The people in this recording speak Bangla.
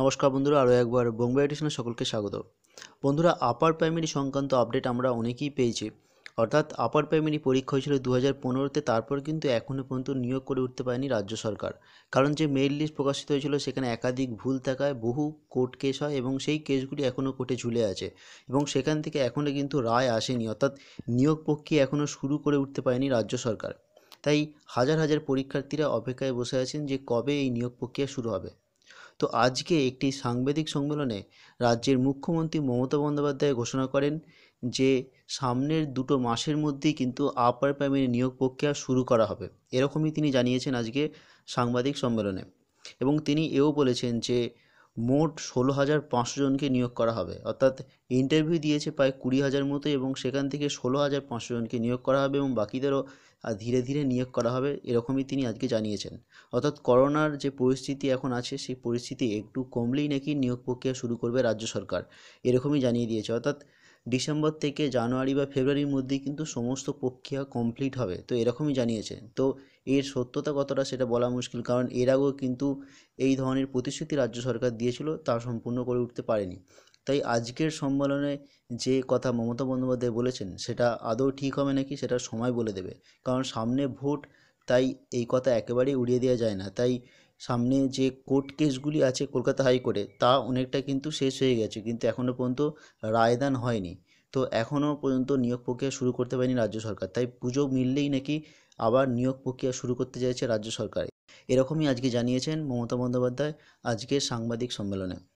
নমস্কার বন্ধুরা আরও একবার বোম্বে এডিশনে সকলকে স্বাগত বন্ধুরা আপার প্রাইমারি সংক্রান্ত আপডেট আমরা অনেকেই পেয়েছি অর্থাৎ আপার প্রাইমারি পরীক্ষা হয়েছিল দু হাজার পনেরোতে তারপর কিন্তু এখনও পর্যন্ত নিয়োগ করে উঠতে পারেনি রাজ্য সরকার কারণ যে মেইল লিস্ট প্রকাশিত হয়েছিল সেখানে একাধিক ভুল থাকায় বহু কোর্ট কেস হয় এবং সেই কেসগুলি এখনও কোর্টে ঝুলে আছে এবং সেখান থেকে এখনও কিন্তু রায় আসেনি অর্থাৎ নিয়োগ প্রক্রিয়া এখনও শুরু করে উঠতে পারেনি রাজ্য সরকার তাই হাজার হাজার পরীক্ষার্থীরা অপেক্ষায় বসে আছেন যে কবে এই নিয়োগ প্রক্রিয়া শুরু হবে তো আজকে একটি সাংবাদিক সম্মেলনে রাজ্যের মুখ্যমন্ত্রী মমতা বন্দ্যোপাধ্যায় ঘোষণা করেন যে সামনের দুটো মাসের মধ্যেই কিন্তু আপার প্রাইমারি নিয়োগ প্রক্রিয়া শুরু করা হবে এরকমই তিনি জানিয়েছেন আজকে সাংবাদিক সম্মেলনে এবং তিনি এও বলেছেন যে মোট ষোলো হাজার পাঁচশো জনকে নিয়োগ করা হবে অর্থাৎ ইন্টারভিউ দিয়েছে প্রায় কুড়ি হাজার মতো এবং সেখান থেকে ষোলো হাজার পাঁচশো জনকে নিয়োগ করা হবে এবং বাকিদেরও ধীরে ধীরে নিয়োগ করা হবে এরকমই তিনি আজকে জানিয়েছেন অর্থাৎ করোনার যে পরিস্থিতি এখন আছে সেই পরিস্থিতি একটু কমলেই নাকি নিয়োগ প্রক্রিয়া শুরু করবে রাজ্য সরকার এরকমই জানিয়ে দিয়েছে অর্থাৎ ডিসেম্বর থেকে জানুয়ারি বা ফেব্রুয়ারির মধ্যেই কিন্তু সমস্ত প্রক্রিয়া কমপ্লিট হবে তো এরকমই জানিয়েছে তো এর সত্যতা কতটা সেটা বলা মুশকিল কারণ এর আগেও কিন্তু এই ধরনের প্রতিশ্রুতি রাজ্য সরকার দিয়েছিল তা সম্পূর্ণ করে উঠতে পারেনি তাই আজকের সম্মেলনে যে কথা মমতা বন্দ্যোপাধ্যায় বলেছেন সেটা আদৌ ঠিক হবে নাকি সেটা সময় বলে দেবে কারণ সামনে ভোট তাই এই কথা একেবারেই উড়িয়ে দেওয়া যায় না তাই সামনে যে কোর্ট কেসগুলি আছে কলকাতা হাইকোর্টে তা অনেকটা কিন্তু শেষ হয়ে গেছে কিন্তু এখনও পর্যন্ত রায়দান হয়নি তো এখনও পর্যন্ত নিয়োগ প্রক্রিয়া শুরু করতে পারেনি রাজ্য সরকার তাই পুজো মিললেই নাকি আবার নিয়োগ প্রক্রিয়া শুরু করতে চাইছে রাজ্য সরকার এরকমই আজকে জানিয়েছেন মমতা বন্দ্যোপাধ্যায় আজকের সাংবাদিক সম্মেলনে